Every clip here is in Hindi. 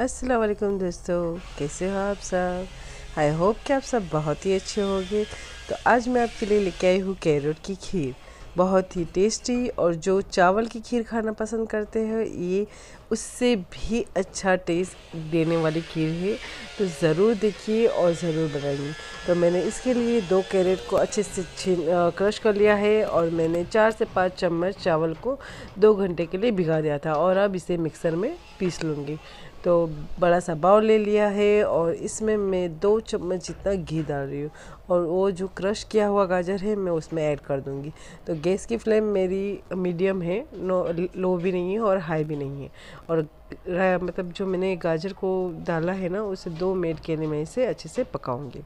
अस्सलाम वालेकुम दोस्तों कैसे हो आप सब आई होप कि आप सब बहुत ही अच्छे होंगे तो आज मैं आपके लिए लेके आई हूँ कैरेट की खीर बहुत ही टेस्टी और जो चावल की खीर खाना पसंद करते हैं ये उससे भी अच्छा टेस्ट देने वाली खीर है तो ज़रूर देखिए और ज़रूर बनाइए तो मैंने इसके लिए दो कैरेट को अच्छे से छीन क्रश कर लिया है और मैंने चार से पाँच चम्मच चावल को दो घंटे के लिए भिगा दिया था और अब इसे मिक्सर में पीस लूँगी तो बड़ा सा बाउल ले लिया है और इसमें मैं दो चम्मच जितना घी डाल रही हूँ और वो जो क्रश किया हुआ गाजर है मैं उसमें ऐड कर दूँगी तो गैस की फ्लेम मेरी मीडियम है नो लो भी नहीं है और हाई भी नहीं है और मतलब जो मैंने गाजर को डाला है ना उसे दो मिनट के लिए मैं इसे अच्छे से पकाऊँगी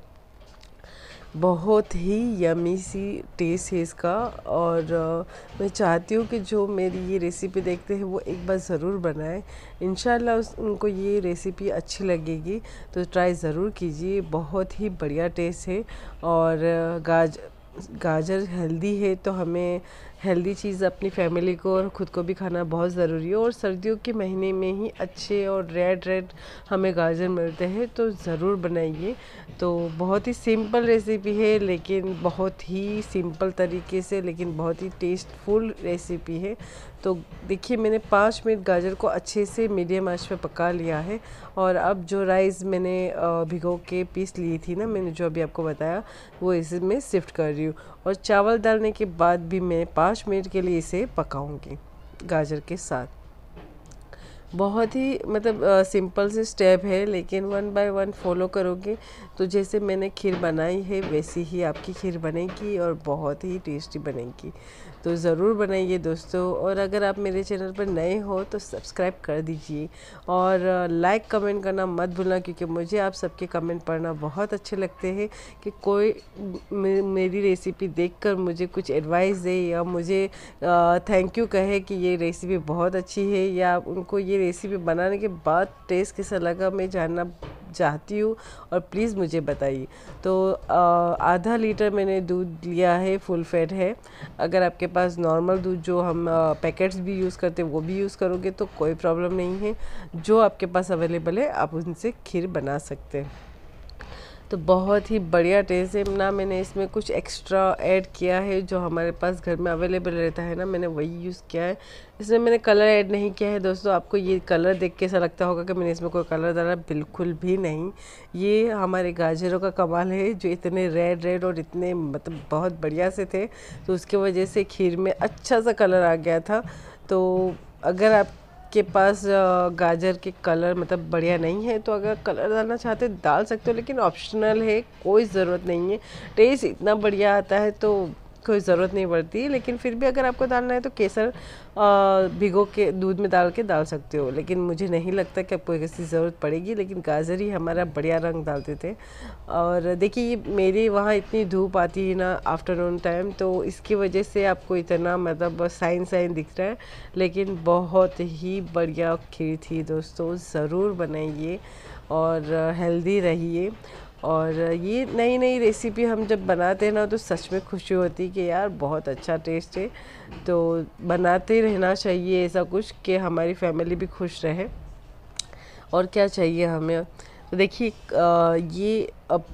बहुत ही यमी सी टेस्ट है इसका और मैं चाहती हूँ कि जो मेरी ये रेसिपी देखते हैं वो एक बार ज़रूर बनाएं इन उनको ये रेसिपी अच्छी लगेगी तो ट्राई ज़रूर कीजिए बहुत ही बढ़िया टेस्ट है और गाज गाजर हेल्दी है तो हमें हेल्दी चीज़ अपनी फैमिली को और ख़ुद को भी खाना बहुत ज़रूरी है और सर्दियों के महीने में ही अच्छे और रेड रेड हमें गाजर मिलते हैं तो ज़रूर बनाइए तो बहुत ही सिंपल रेसिपी है लेकिन बहुत ही सिंपल तरीके से लेकिन बहुत ही टेस्टफुल रेसिपी है तो देखिए मैंने पाँच मिनट गाजर को अच्छे से मीडियम आँच पर पका लिया है और अब जो राइस मैंने भिगो के पीस ली थी ना मैंने जो अभी आपको बताया वो इसमें शिफ्ट कर रही रही हूँ और चावल डालने के बाद भी मैं पाँच मिनट के लिए इसे पकाऊंगी गाजर के साथ बहुत ही मतलब आ, सिंपल से स्टेप है लेकिन वन बाय वन फॉलो करोगे तो जैसे मैंने खीर बनाई है वैसी ही आपकी खीर बनेगी और बहुत ही टेस्टी बनेगी तो ज़रूर बनाइए दोस्तों और अगर आप मेरे चैनल पर नए हो तो सब्सक्राइब कर दीजिए और लाइक कमेंट करना मत भूलना क्योंकि मुझे आप सबके कमेंट पढ़ना बहुत अच्छे लगते हैं कि कोई मेरी रेसिपी देख मुझे कुछ एडवाइस दे या मुझे थैंक यू कहे कि ये रेसिपी बहुत अच्छी है या उनको ये रेसिपी बनाने के बाद टेस्ट कैसा लगा मैं जानना चाहती हूँ और प्लीज़ मुझे बताइए तो आधा लीटर मैंने दूध लिया है फुल फैट है अगर आपके पास नॉर्मल दूध जो हम पैकेट्स भी यूज़ करते हैं वो भी यूज़ करोगे तो कोई प्रॉब्लम नहीं है जो आपके पास अवेलेबल है आप उनसे खीर बना सकते हैं तो बहुत ही बढ़िया टेस्ट है ना मैंने इसमें कुछ एक्स्ट्रा ऐड किया है जो हमारे पास घर में अवेलेबल रहता है ना मैंने वही यूज़ किया है इसमें मैंने कलर ऐड नहीं किया है दोस्तों आपको ये कलर देख के ऐसा लगता होगा कि मैंने इसमें कोई कलर डाला बिल्कुल भी नहीं ये हमारे गाजरों का कमाल है जो इतने रेड रेड और इतने मतलब बहुत बढ़िया से थे तो उसकी वजह से खीर में अच्छा सा कलर आ गया था तो अगर आप आपके पास गाजर के कलर मतलब बढ़िया नहीं है तो अगर कलर डालना चाहते डाल सकते हो लेकिन ऑप्शनल है कोई ज़रूरत नहीं है टेस्ट इतना बढ़िया आता है तो कोई ज़रूरत नहीं पड़ती लेकिन फिर भी अगर आपको डालना है तो केसर भिगो के दूध में डाल के डाल सकते हो लेकिन मुझे नहीं लगता कि आपको ऐसी ज़रूरत पड़ेगी लेकिन गाजर ही हमारा बढ़िया रंग डालते थे और देखिए मेरे वहाँ इतनी धूप आती है ना आफ्टरनून टाइम तो इसकी वजह से आपको इतना मतलब साइन साइन दिख रहा है लेकिन बहुत ही बढ़िया खीर थी दोस्तों ज़रूर बनाइए और हेल्दी रहिए और ये नई नई रेसिपी हम जब बनाते हैं ना तो सच में खुशी होती कि यार बहुत अच्छा टेस्ट है तो बनाते रहना चाहिए ऐसा कुछ कि हमारी फैमिली भी खुश रहे और क्या चाहिए हमें तो देखिए ये अब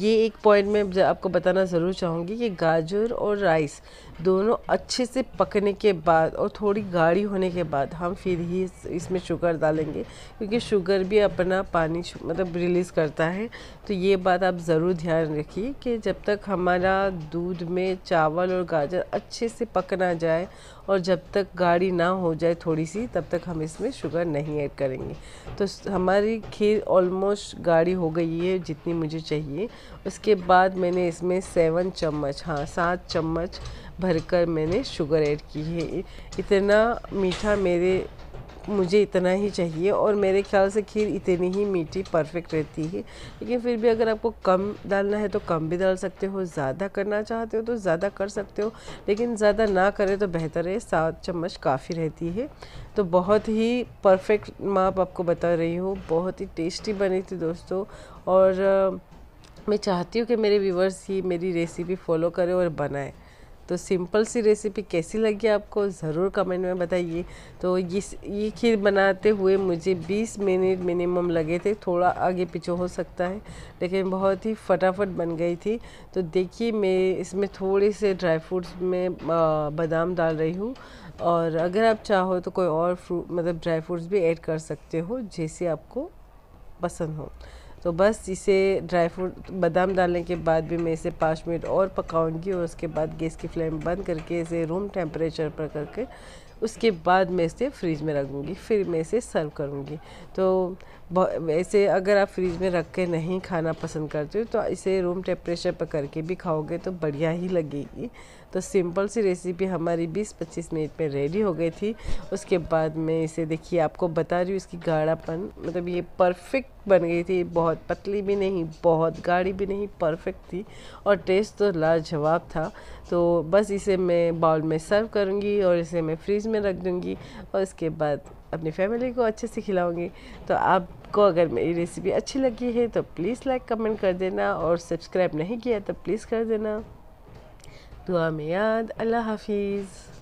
ये एक पॉइंट मैं आपको बताना ज़रूर चाहूँगी कि गाजर और राइस दोनों अच्छे से पकने के बाद और थोड़ी गाढ़ी होने के बाद हम फिर ही इसमें शुगर डालेंगे क्योंकि शुगर भी अपना पानी मतलब रिलीज़ करता है तो ये बात आप ज़रूर ध्यान रखिए कि जब तक हमारा दूध में चावल और गाजर अच्छे से पक ना जाए और जब तक गाढ़ी ना हो जाए थोड़ी सी तब तक हम इसमें शुगर नहीं ऐड करेंगे तो हमारी खीर ऑलमोस्ट गाढ़ी हो गई है जितनी जितनी मुझे चाहिए उसके बाद मैंने इसमें सेवन चम्मच हाँ सात चम्मच भरकर मैंने शुगर ऐड की है इतना मीठा मेरे मुझे इतना ही चाहिए और मेरे ख्याल से खीर इतनी ही मीठी परफेक्ट रहती है लेकिन फिर भी अगर आपको कम डालना है तो कम भी डाल सकते हो ज़्यादा करना चाहते हो तो ज़्यादा कर सकते हो लेकिन ज़्यादा ना करें तो बेहतर है सात चम्मच काफ़ी रहती है तो बहुत ही परफेक्ट माप आपको बता रही हूँ बहुत ही टेस्टी बनी थी दोस्तों और मैं चाहती हूँ कि मेरे व्यूवर्स ही मेरी रेसिपी फॉलो करें और बनाएं तो सिंपल सी रेसिपी कैसी लगी आपको ज़रूर कमेंट में बताइए तो ये ये खीर बनाते हुए मुझे 20 मिनट मिनिमम लगे थे थोड़ा आगे पीछे हो सकता है लेकिन बहुत ही फटाफट बन गई थी तो देखिए मैं इसमें थोड़े से ड्राई फ्रूट्स में बादाम डाल रही हूँ और अगर आप चाहो तो कोई और फ्रूट मतलब ड्राई फ्रूट्स भी ऐड कर सकते हो जैसे आपको पसंद हो तो बस इसे ड्राई फ्रूट बादाम डालने के बाद भी मैं इसे पाँच मिनट और पकाऊंगी और उसके बाद गैस की फ्लेम बंद करके इसे रूम टेम्परेचर पर करके उसके बाद मैं इसे फ्रिज में रखूँगी फिर मैं इसे सर्व करूँगी तो वैसे अगर आप फ्रिज में रख के नहीं खाना पसंद करते हो तो इसे रूम टेम्परेचर पर करके भी खाओगे तो बढ़िया ही लगेगी तो सिंपल सी रेसिपी हमारी 20-25 मिनट में रेडी हो गई थी उसके बाद मैं इसे देखिए आपको बता रही हूँ इसकी गाढ़ापन मतलब ये परफेक्ट बन गई थी बहुत पतली भी नहीं बहुत गाढ़ी भी नहीं परफेक्ट थी और टेस्ट तो लाजवाब था तो बस इसे मैं बाउल में सर्व करूँगी और इसे मैं फ्रिज में रख दूँगी और इसके बाद अपनी फैमिली को अच्छे से खिलाऊंगी तो आपको अगर मेरी रेसिपी अच्छी लगी है तो प्लीज़ लाइक कमेंट कर देना और सब्सक्राइब नहीं किया तो प्लीज़ कर देना दुआ में याद अल्लाह हाफिज़